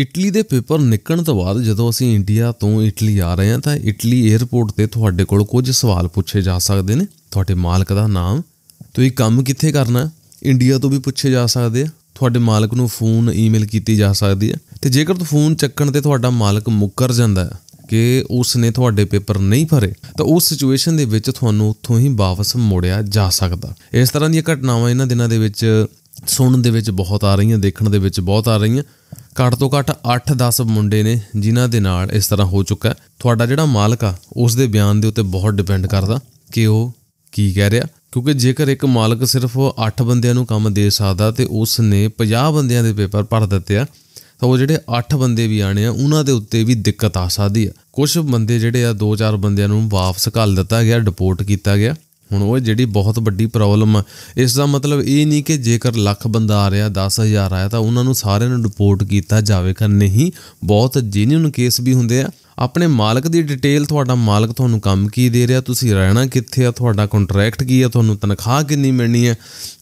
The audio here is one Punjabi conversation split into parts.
ਇਟਲੀ ਦੇ ਪੇਪਰ ਨਿਕਲਣ ਤੋਂ ਬਾਅਦ ਜਦੋਂ ਅਸੀਂ ਇੰਡੀਆ ਤੋਂ ਇਟਲੀ ਆ ਰਹੇ ਹਾਂ ਤਾਂ ਇਟਲੀ 에ਅਰਪੋਰਟ ਤੇ ਤੁਹਾਡੇ ਕੋਲ ਕੁਝ ਸਵਾਲ ਪੁੱਛੇ ਜਾ ਸਕਦੇ ਨੇ ਤੁਹਾਡੇ ਮਾਲਕ ਦਾ ਨਾਮ ਤੁਸੀਂ ਕੰਮ ਕਿੱਥੇ ਕਰਨਾ ਇੰਡੀਆ ਤੋਂ ਵੀ ਪੁੱਛੇ ਜਾ ਸਕਦੇ ਆ ਤੁਹਾਡੇ ਮਾਲਕ ਨੂੰ ਫੋਨ ਈਮੇਲ ਕੀਤੀ ਜਾ ਸਕਦੀ ਹੈ ਤੇ ਜੇਕਰ ਤੁਸੀਂ ਫੋਨ ਚੱਕਣ ਤੇ ਤੁਹਾਡਾ ਮਾਲਕ ਮੁੱਕਰ ਜਾਂਦਾ ਹੈ ਕਿ ਉਸ ਨੇ ਤੁਹਾਡੇ ਪੇਪਰ ਨਹੀਂ ਭਰੇ ਤਾਂ ਉਸ ਸਿਚੁਏਸ਼ਨ ਦੇ ਵਿੱਚ ਤੁਹਾਨੂੰ ਉੱਥੋਂ ਹੀ ਵਾਪਸ ਮੋੜਿਆ ਜਾ ਸਕਦਾ ਇਸ ਤਰ੍ਹਾਂ ਦੀਆਂ ਘਟਨਾਵਾਂ ਇਹਨਾਂ ਦਿਨਾਂ ਦੇ ਵਿੱਚ ਸੁਣਨ ਦੇ ਵਿੱਚ ਬਹੁਤ ਆ ਰਹੀਆਂ ਦੇਖਣ ਦੇ ਵਿੱਚ ਬਹੁਤ ਆ ਰਹੀਆਂ ਘੱਟ ਤੋਂ ਘੱਟ 8-10 ਮੁੰਡੇ ਨੇ ਜਿਨ੍ਹਾਂ ਦੇ ਨਾਲ ਇਸ ਤਰ੍ਹਾਂ ਹੋ ਚੁੱਕਾ ਤੁਹਾਡਾ ਜਿਹੜਾ ਮਾਲਕ ਆ ਉਸ ਦੇ ਬਿਆਨ ਦੇ ਉੱਤੇ ਬਹੁਤ ਡਿਪੈਂਡ ਕਰਦਾ ਕਿ ਉਹ ਕੀ ਕਹਿ ਰਿਹਾ ਕਿਉਂਕਿ ਜੇਕਰ ਇੱਕ ਮਾਲਕ ਸਿਰਫ 8 ਬੰਦਿਆਂ ਨੂੰ ਕੰਮ ਦੇ ਸਕਦਾ ਤੇ ਉਸ ਨੇ 50 ਬੰਦਿਆਂ ਦੇ ਪੇਪਰ ਭਰ ਦਿੱਤੇ ਆ ਤਾਂ ਉਹ ਜਿਹੜੇ 8 ਬੰਦੇ ਵੀ ਆਣੇ ਆ ਉਹਨਾਂ ਦੇ ਉੱਤੇ ਵੀ ਦਿੱਕਤ ਆ ਸਕਦੀ ਆ ਕੁਝ ਬੰਦੇ ਜਿਹੜੇ ਆ 2-4 ਬੰਦਿਆਂ ਨੂੰ ਵਾਪਸ ਘੱਲ ਦਿੱਤਾ ਗਿਆ ਡਿਪੋਰਟ ਕੀਤਾ ਗਿਆ ਹੁਣ ਉਹ ਜਿਹੜੀ ਬਹੁਤ ਵੱਡੀ ਪ੍ਰੋਬਲਮ ਇਸ ਦਾ ਮਤਲਬ ਇਹ ਨਹੀਂ ਕਿ ਜੇਕਰ ਲੱਖ ਬੰਦਾ ਆ ਰਿਹਾ 10000 ਆਇਆ ਤਾਂ ਉਹਨਾਂ ਨੂੰ ਸਾਰਿਆਂ ਨੂੰ ਰਿਪੋਰਟ ਕੀਤਾ ਜਾਵੇਗਾ ਨਹੀਂ ਬਹੁਤ ਜੀਨੀਅਨ ਕੇਸ ਵੀ ਹੁੰਦੇ ਆ ਆਪਣੇ ਮਾਲਕ ਦੀ ਡਿਟੇਲ ਤੁਹਾਡਾ ਮਾਲਕ ਤੁਹਾਨੂੰ ਕੰਮ ਕੀ ਦੇ ਰਿਹਾ ਤੁਸੀਂ ਰਹਿਣਾ ਕਿੱਥੇ ਆ ਤੁਹਾਡਾ ਕੰਟਰੈਕਟ ਕੀ ਆ ਤੁਹਾਨੂੰ ਤਨਖਾਹ ਕਿੰਨੀ ਮਿਲਣੀ ਹੈ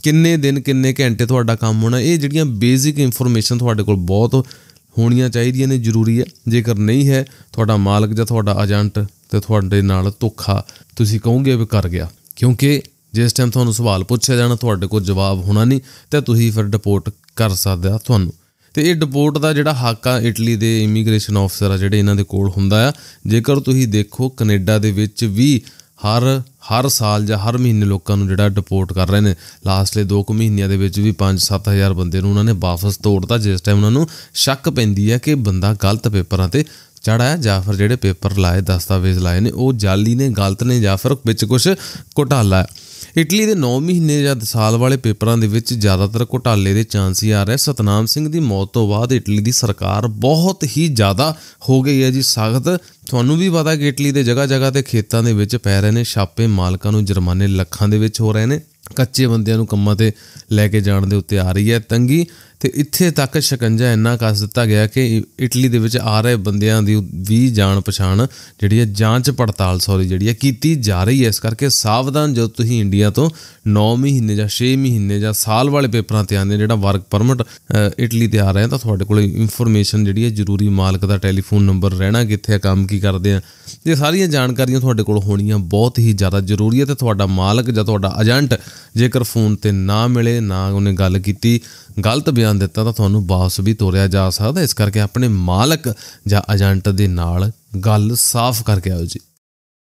ਕਿੰਨੇ ਦਿਨ ਕਿੰਨੇ ਘੰਟੇ ਤੁਹਾਡਾ ਕੰਮ ਹੋਣਾ ਇਹ ਜਿਹੜੀਆਂ ਬੇਸਿਕ ਇਨਫੋਰਮੇਸ਼ਨ ਤੁਹਾਡੇ ਕੋਲ ਬਹੁਤ ਹੋਣੀਆਂ ਚਾਹੀਦੀਆਂ ਨੇ ਜ਼ਰੂਰੀ ਹੈ ਜੇਕਰ ਨਹੀਂ ਹੈ ਤੁਹਾਡਾ ਮਾਲਕ ਜਾਂ ਤੁਹਾਡਾ ਏਜੰਟ ਤੇ ਤੁਹਾਡੇ ਨਾਲ ਧੋਖਾ ਤੁਸੀਂ ਕਹੋਗੇ ਵੀ ਕਰ ਗਿਆ ਕਿਉਂਕਿ ਜਿਸ ਟਾਈਮ ਤੁਹਾਨੂੰ ਸਵਾਲ ਪੁੱਛਿਆ ਜਾਣਾ ਤੁਹਾਡੇ ਕੋਲ ਜਵਾਬ ਹੋਣਾ ਨਹੀਂ ਤੇ ਤੁਸੀਂ ਫਿਰ ਡਿਪੋਰਟ ਕਰ ਸਕਦੇ ਆ ਤੁਹਾਨੂੰ ਤੇ ਇਹ ਡਿਪੋਰਟ ਦਾ ਜਿਹੜਾ ਹੱਕ ਆ ਇਟਲੀ ਦੇ ਇਮੀਗ੍ਰੇਸ਼ਨ ਆਫਸਰ ਆ ਜਿਹੜੇ ਇਹਨਾਂ ਦੇ ਕੋਲ ਹੁੰਦਾ ਆ ਜੇਕਰ ਤੁਸੀਂ ਦੇਖੋ ਕੈਨੇਡਾ ਦੇ ਵਿੱਚ ਵੀ ਹਰ ਹਰ ਸਾਲ ਜਾਂ ਹਰ ਮਹੀਨੇ ਲੋਕਾਂ ਨੂੰ ਜਿਹੜਾ ਡਿਪੋਰਟ ਕਰ ਰਹੇ ਨੇ ਲਾਸਟਲੇ 2 ਕੁ ਮਹੀਨਿਆਂ ਦੇ ਵਿੱਚ ਵੀ 5-7000 ਬੰਦੇ ਨੂੰ ਉਹਨਾਂ ਨੇ ਵਾਪਸ ਤੋੜਤਾ ਜਿਸ ਟਾਈਮ ਉਹਨਾਂ ਨੂੰ ਸ਼ੱਕ ਪੈਂਦੀ ਹੈ ਕਿ ਬੰਦਾ ਗਲਤ ਪੇਪਰਾਂ ਤੇ ਚੜਾ ਜਾਂ ਫਿਰ ਜਿਹੜੇ ਪੇਪਰ ਲਾਏ ਦਸਤਾਵੇਜ਼ ਲਾਏ ਨੇ ਉਹ ਜਾਲੀ ਨੇ ਗਲਤ ਨੇ ਜਾਂ ਫਿਰ ਵਿੱਚ ਕੁਝ ਘੁਟਾਲਾ ਹੈ ਇਟਲੀ ਦੇ 9 ਮਹੀਨੇ ਜਾਂ ਸਾਲ ਵਾਲੇ ਪੇਪਰਾਂ ਦੇ ਵਿੱਚ ਜ਼ਿਆਦਾਤਰ ਘੁਟਾਲੇ ਦੇ ਚਾਂਸ ਹੀ ਆ ਰਹੇ ਸਤਨਾਮ ਸਿੰਘ ਦੀ ਮੌਤ ਤੋਂ ਬਾਅਦ ਇਟਲੀ ਦੀ ਸਰਕਾਰ ਬਹੁਤ ਹੀ ਜ਼ਿਆਦਾ ਹੋ ਗਈ ਹੈ ਜੀ ਸਖਤ ਤੁਹਾਨੂੰ ਵੀ ਪਤਾ ਕਿ ਇਟਲੀ ਦੇ ਜਗ੍ਹਾ ਜਗ੍ਹਾ ਤੇ ਖੇਤਾਂ ਦੇ ਵਿੱਚ ਪੈ ਰਹੇ ਨੇ ਛਾਪੇ ਮਾਲਕਾਂ ਨੂੰ ਜੁਰਮਾਨੇ ਲੱਖਾਂ ਦੇ ਵਿੱਚ ਹੋ ਰਹੇ ਨੇ ਕੱਚੇ ਬੰਦਿਆਂ ਨੂੰ ਕੰਮਾਂ ਤੇ ਲੈ ਕੇ ਜਾਣ ਦੇ ਉੱਤੇ ਆ ਰਹੀ ਹੈ ਤੰਗੀ ਤੇ ਇੱਥੇ ਤੱਕ ਸ਼ਕੰਜਾ ਇੰਨਾ ਕੱਸ ਦਿੱਤਾ ਗਿਆ ਕਿ ਇਟਲੀ ਦੇ ਵਿੱਚ ਆ ਰਹੇ ਬੰਦਿਆਂ ਦੀ ਵੀ ਜਾਣ ਪਛਾਣ ਜਿਹੜੀ ਹੈ ਜਾਂਚ ਪੜਤਾਲ ਸੌਰੀ ਜਿਹੜੀ ਹੈ ਕੀਤੀ ਜਾ ਰਹੀ ਹੈ ਇਸ ਕਰਕੇ ਸਾਵਧਾਨ ਜਦੋਂ ਤੁਸੀਂ ਇੰਡੀਆ ਤੋਂ 9 ਮਹੀਨੇ ਜਾਂ 6 ਮਹੀਨੇ ਜਾਂ ਸਾਲ ਵਾਲੇ ਪੇਪਰਾਂ ਤੇ ਆਉਂਦੇ ਜਿਹੜਾ ਵਰਕ ਪਰਮਿਟ ਇਟਲੀ ਤੇ ਆ ਰਹੇ ਤਾਂ ਤੁਹਾਡੇ ਕੋਲ ਇਨਫੋਰਮੇਸ਼ਨ ਜਿਹੜੀ ਹੈ ਜ਼ਰੂਰੀ ਮਾਲਕ ਦਾ ਟੈਲੀਫੋਨ ਨੰਬਰ ਰਹਿਣਾ ਕਿੱਥੇ ਆ ਕੰਮ ਕੀ ਕਰਦੇ ਆ ਇਹ ਸਾਰੀਆਂ ਜਾਣਕਾਰੀਆਂ ਤੁਹਾਡੇ ਕੋਲ ਹੋਣੀਆਂ ਬਹੁਤ ਹੀ ਜ਼ਿਆਦਾ ਜ਼ਰੂਰੀ ਹੈ ਤੇ ਤੁਹਾਡਾ ਮਾਲਕ ਜਾਂ ਤੁਹਾਡਾ ਏਜੰਟ ਜੇਕਰ ਫੋਨ ਤੇ ਨਾ ਮਿਲੇ ਨਾ ਉਹਨੇ ਗੱਲ ਕੀਤੀ ਗਲਤ ਬਿਆਨ ਜਾਣ ਦਿੱਤਾ ਤਾਂ ਤੁਹਾਨੂੰ ਵਾਪਸ ਵੀ ਤੋਰਿਆ ਜਾ ਸਕਦਾ ਇਸ ਕਰਕੇ ਆਪਣੇ ਮਾਲਕ ਜਾਂ ਏਜੰਟ ਦੇ ਨਾਲ ਗੱਲ ਸਾਫ਼ ਕਰਕੇ ਆਓ ਜੀ